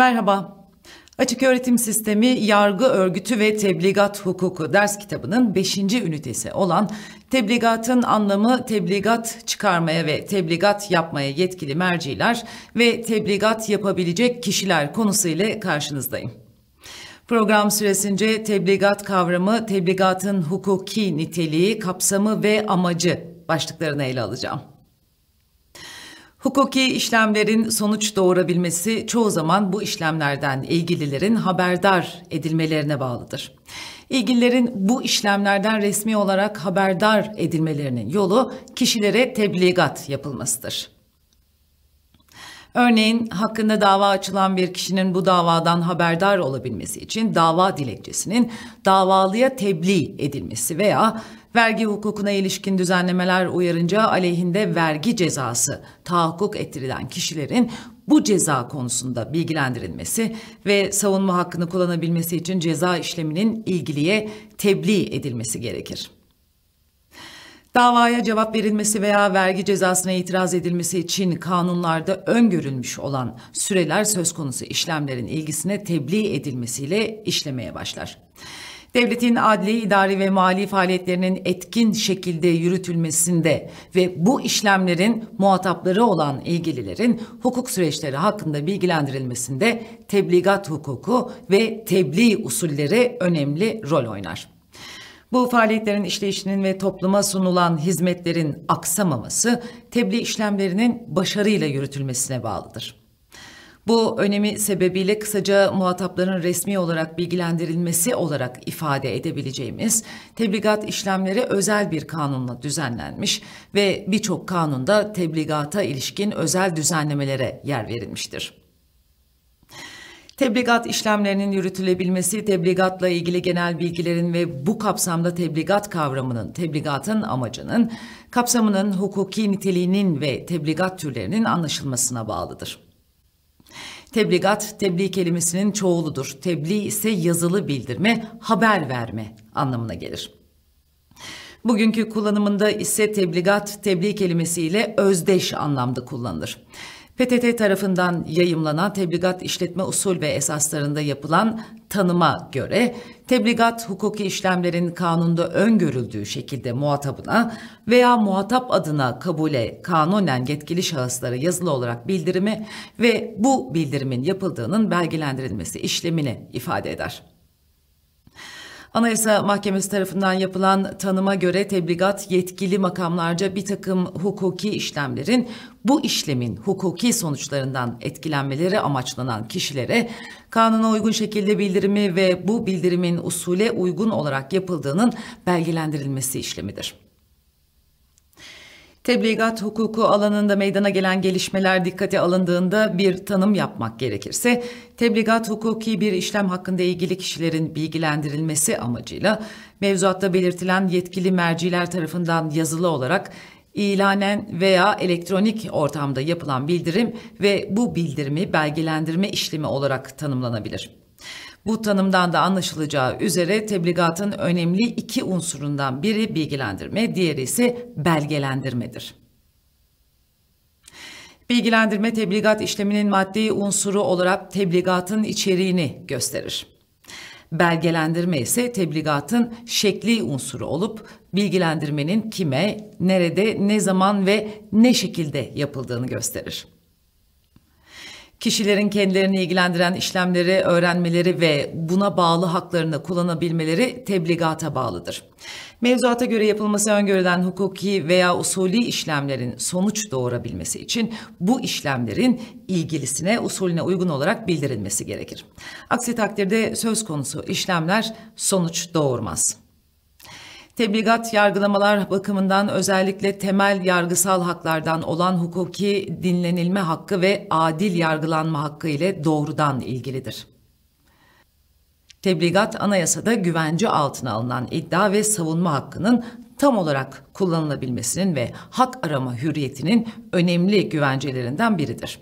Merhaba. Açık Öğretim Sistemi Yargı Örgütü ve Tebligat Hukuku ders kitabının 5. ünitesi olan tebligatın anlamı tebligat çıkarmaya ve tebligat yapmaya yetkili merciler ve tebligat yapabilecek kişiler konusu ile karşınızdayım. Program süresince tebligat kavramı, tebligatın hukuki niteliği, kapsamı ve amacı başlıklarını ele alacağım. Hukuki işlemlerin sonuç doğurabilmesi çoğu zaman bu işlemlerden ilgililerin haberdar edilmelerine bağlıdır. İlgililerin bu işlemlerden resmi olarak haberdar edilmelerinin yolu kişilere tebligat yapılmasıdır. Örneğin hakkında dava açılan bir kişinin bu davadan haberdar olabilmesi için dava dilekçesinin davalıya tebliğ edilmesi veya Vergi hukukuna ilişkin düzenlemeler uyarınca aleyhinde vergi cezası tahakkuk ettirilen kişilerin bu ceza konusunda bilgilendirilmesi ve savunma hakkını kullanabilmesi için ceza işleminin ilgiliye tebliğ edilmesi gerekir. Davaya cevap verilmesi veya vergi cezasına itiraz edilmesi için kanunlarda öngörülmüş olan süreler söz konusu işlemlerin ilgisine tebliğ edilmesiyle işlemeye başlar devletin adli, idari ve mali faaliyetlerinin etkin şekilde yürütülmesinde ve bu işlemlerin muhatapları olan ilgililerin hukuk süreçleri hakkında bilgilendirilmesinde tebligat hukuku ve tebliğ usulleri önemli rol oynar. Bu faaliyetlerin işleyişinin ve topluma sunulan hizmetlerin aksamaması tebliğ işlemlerinin başarıyla yürütülmesine bağlıdır. Bu önemi sebebiyle kısaca muhatapların resmi olarak bilgilendirilmesi olarak ifade edebileceğimiz tebligat işlemleri özel bir kanunla düzenlenmiş ve birçok kanunda tebligata ilişkin özel düzenlemelere yer verilmiştir. Tebligat işlemlerinin yürütülebilmesi, tebligatla ilgili genel bilgilerin ve bu kapsamda tebligat kavramının, tebligatın amacının, kapsamının hukuki niteliğinin ve tebligat türlerinin anlaşılmasına bağlıdır. Tebligat, tebliğ kelimesinin çoğuludur. Tebliğ ise yazılı bildirme, haber verme anlamına gelir. Bugünkü kullanımında ise tebligat, tebliğ kelimesiyle özdeş anlamda kullanılır. PTT tarafından yayımlanan tebligat işletme usul ve esaslarında yapılan tanıma göre tebligat hukuki işlemlerin kanunda öngörüldüğü şekilde muhatabına veya muhatap adına kabule kanunen yetkili şahıslara yazılı olarak bildirimi ve bu bildirimin yapıldığının belgelendirilmesi işlemini ifade eder. Anayasa Mahkemesi tarafından yapılan tanıma göre tebligat yetkili makamlarca bir takım hukuki işlemlerin bu işlemin hukuki sonuçlarından etkilenmeleri amaçlanan kişilere kanuna uygun şekilde bildirimi ve bu bildirimin usule uygun olarak yapıldığının belgelendirilmesi işlemidir. Tebligat hukuku alanında meydana gelen gelişmeler dikkate alındığında bir tanım yapmak gerekirse, tebligat hukuki bir işlem hakkında ilgili kişilerin bilgilendirilmesi amacıyla mevzuatta belirtilen yetkili merciler tarafından yazılı olarak ilanen veya elektronik ortamda yapılan bildirim ve bu bildirimi belgelendirme işlemi olarak tanımlanabilir. Bu tanımdan da anlaşılacağı üzere tebligatın önemli iki unsurundan biri bilgilendirme, diğeri ise belgelendirmedir. Bilgilendirme tebligat işleminin maddi unsuru olarak tebligatın içeriğini gösterir. Belgelendirme ise tebligatın şekli unsuru olup bilgilendirmenin kime, nerede, ne zaman ve ne şekilde yapıldığını gösterir kişilerin kendilerini ilgilendiren işlemleri öğrenmeleri ve buna bağlı haklarını kullanabilmeleri tebligata bağlıdır. Mevzuata göre yapılması öngörülen hukuki veya usulü işlemlerin sonuç doğurabilmesi için bu işlemlerin ilgilisine usulüne uygun olarak bildirilmesi gerekir. Aksi takdirde söz konusu işlemler sonuç doğurmaz. Tebligat yargılamalar bakımından özellikle temel yargısal haklardan olan hukuki dinlenilme hakkı ve adil yargılanma hakkı ile doğrudan ilgilidir. Tebligat anayasada güvence altına alınan iddia ve savunma hakkının tam olarak kullanılabilmesinin ve hak arama hürriyetinin önemli güvencelerinden biridir.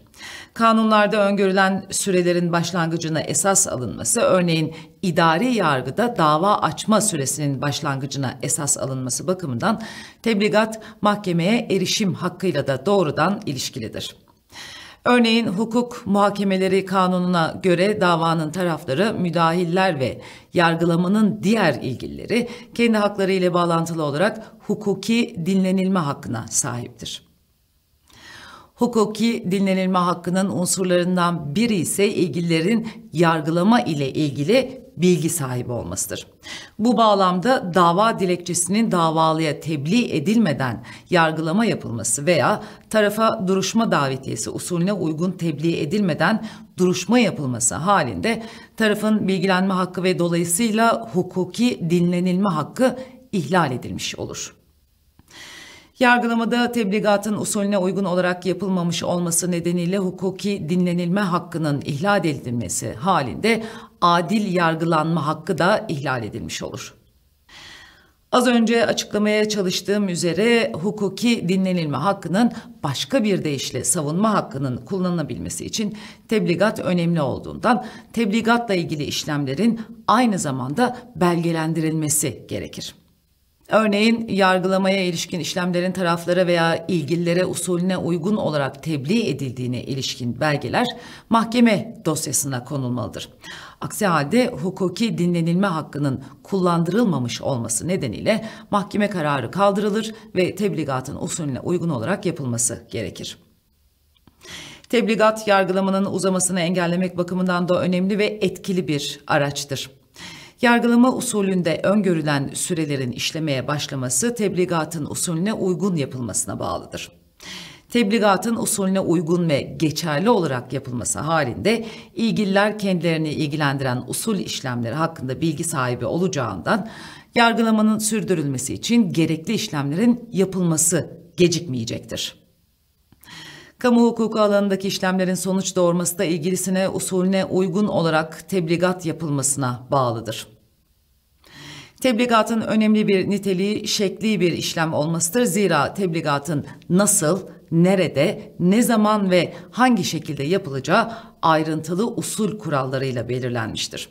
Kanunlarda öngörülen sürelerin başlangıcına esas alınması, örneğin idari yargıda dava açma süresinin başlangıcına esas alınması bakımından tebligat mahkemeye erişim hakkıyla da doğrudan ilişkilidir. Örneğin hukuk muhakemeleri kanununa göre davanın tarafları, müdahiller ve yargılamanın diğer ilgilileri kendi hakları ile bağlantılı olarak hukuki dinlenilme hakkına sahiptir. Hukuki dinlenilme hakkının unsurlarından biri ise ilgililerin yargılama ile ilgili bilgi sahibi olmasıdır. Bu bağlamda dava dilekçesinin davalıya tebliğ edilmeden yargılama yapılması veya tarafa duruşma davetiyesi usulüne uygun tebliğ edilmeden duruşma yapılması halinde tarafın bilgilenme hakkı ve dolayısıyla hukuki dinlenilme hakkı ihlal edilmiş olur. Yargılamada tebligatın usulüne uygun olarak yapılmamış olması nedeniyle hukuki dinlenilme hakkının ihlal edilmesi halinde adil yargılanma hakkı da ihlal edilmiş olur. Az önce açıklamaya çalıştığım üzere hukuki dinlenilme hakkının başka bir deyişle savunma hakkının kullanılabilmesi için tebligat önemli olduğundan tebligatla ilgili işlemlerin aynı zamanda belgelendirilmesi gerekir. Örneğin yargılamaya ilişkin işlemlerin taraflara veya ilgililere usulüne uygun olarak tebliğ edildiğine ilişkin belgeler mahkeme dosyasına konulmalıdır. Aksi halde hukuki dinlenilme hakkının kullandırılmamış olması nedeniyle mahkeme kararı kaldırılır ve tebligatın usulüne uygun olarak yapılması gerekir. Tebligat yargılamanın uzamasını engellemek bakımından da önemli ve etkili bir araçtır. Yargılama usulünde öngörülen sürelerin işlemeye başlaması tebligatın usulüne uygun yapılmasına bağlıdır tebligatın usulüne uygun ve geçerli olarak yapılması halinde ilgililer kendilerini ilgilendiren usul işlemleri hakkında bilgi sahibi olacağından yargılamanın sürdürülmesi için gerekli işlemlerin yapılması gecikmeyecektir. Kamu hukuku alanındaki işlemlerin sonuç doğurması da ilgilisine usulüne uygun olarak tebligat yapılmasına bağlıdır. Tebligatın önemli bir niteliği şekli bir işlem olmasıdır. Zira tebligatın nasıl, nerede, ne zaman ve hangi şekilde yapılacağı ayrıntılı usul kurallarıyla belirlenmiştir.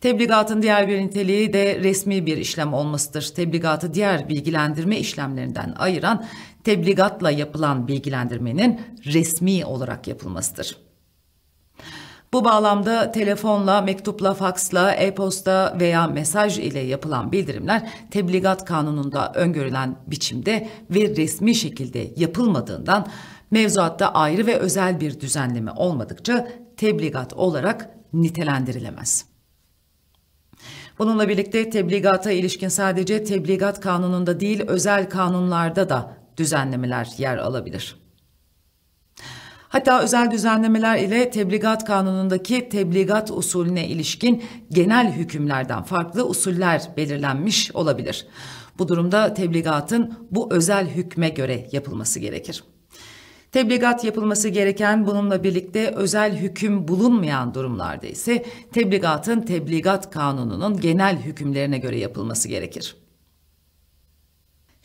Tebligatın diğer bir niteliği de resmi bir işlem olmasıdır. Tebligatı diğer bilgilendirme işlemlerinden ayıran tebligatla yapılan bilgilendirmenin resmi olarak yapılmasıdır. Bu bağlamda telefonla, mektupla, faksla, e-posta veya mesaj ile yapılan bildirimler tebligat kanununda öngörülen biçimde ve resmi şekilde yapılmadığından mevzuatta ayrı ve özel bir düzenleme olmadıkça tebligat olarak nitelendirilemez. Bununla birlikte tebligata ilişkin sadece tebligat kanununda değil özel kanunlarda da düzenlemeler yer alabilir. Hatta özel düzenlemeler ile tebligat kanunundaki tebligat usulüne ilişkin genel hükümlerden farklı usuller belirlenmiş olabilir. Bu durumda tebligatın bu özel hükme göre yapılması gerekir. Tebligat yapılması gereken bununla birlikte özel hüküm bulunmayan durumlarda ise tebligatın tebligat kanununun genel hükümlerine göre yapılması gerekir.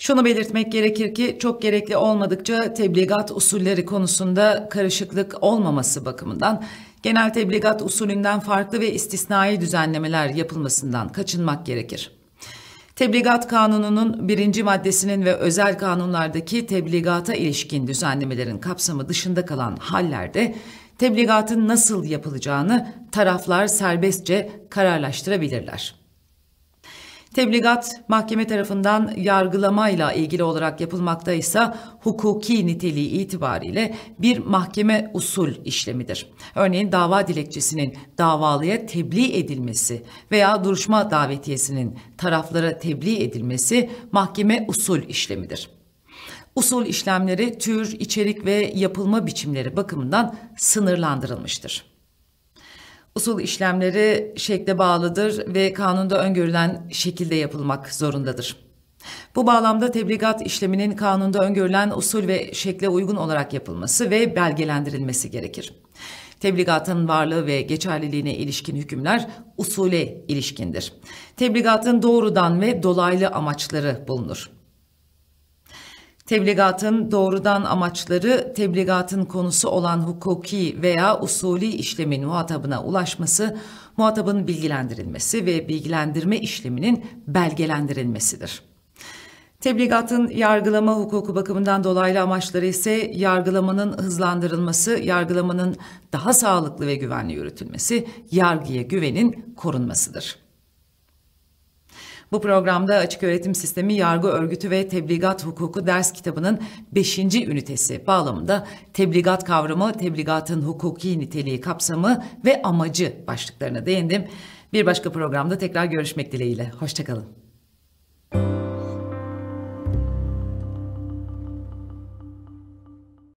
Şunu belirtmek gerekir ki çok gerekli olmadıkça tebligat usulleri konusunda karışıklık olmaması bakımından genel tebligat usulünden farklı ve istisnai düzenlemeler yapılmasından kaçınmak gerekir. Tebligat Kanunu'nun birinci maddesinin ve özel kanunlardaki tebligata ilişkin düzenlemelerin kapsamı dışında kalan hallerde tebligatın nasıl yapılacağını taraflar serbestçe kararlaştırabilirler. Tebligat mahkeme tarafından yargılamayla ilgili olarak yapılmakta ise hukuki niteliği itibariyle bir mahkeme usul işlemidir. Örneğin dava dilekçesinin davalıya tebliğ edilmesi veya duruşma davetiyesinin taraflara tebliğ edilmesi mahkeme usul işlemidir. Usul işlemleri tür, içerik ve yapılma biçimleri bakımından sınırlandırılmıştır usul işlemleri şekle bağlıdır ve kanunda öngörülen şekilde yapılmak zorundadır. Bu bağlamda tebligat işleminin kanunda öngörülen usul ve şekle uygun olarak yapılması ve belgelendirilmesi gerekir. Tebligatın varlığı ve geçerliliğine ilişkin hükümler usule ilişkindir. Tebligatın doğrudan ve dolaylı amaçları bulunur. Tebligatın doğrudan amaçları tebligatın konusu olan hukuki veya usulü işlemin muhatabına ulaşması, muhatabın bilgilendirilmesi ve bilgilendirme işleminin belgelendirilmesidir. Tebligatın yargılama hukuku bakımından dolaylı amaçları ise yargılamanın hızlandırılması, yargılamanın daha sağlıklı ve güvenli yürütülmesi, yargıya güvenin korunmasıdır. Bu programda Açık Öğretim Sistemi Yargı Örgütü ve Tebligat Hukuku ders kitabının 5. ünitesi bağlamında tebligat kavramı, tebligatın hukuki niteliği, kapsamı ve amacı başlıklarına değindim. Bir başka programda tekrar görüşmek dileğiyle. Hoşçakalın.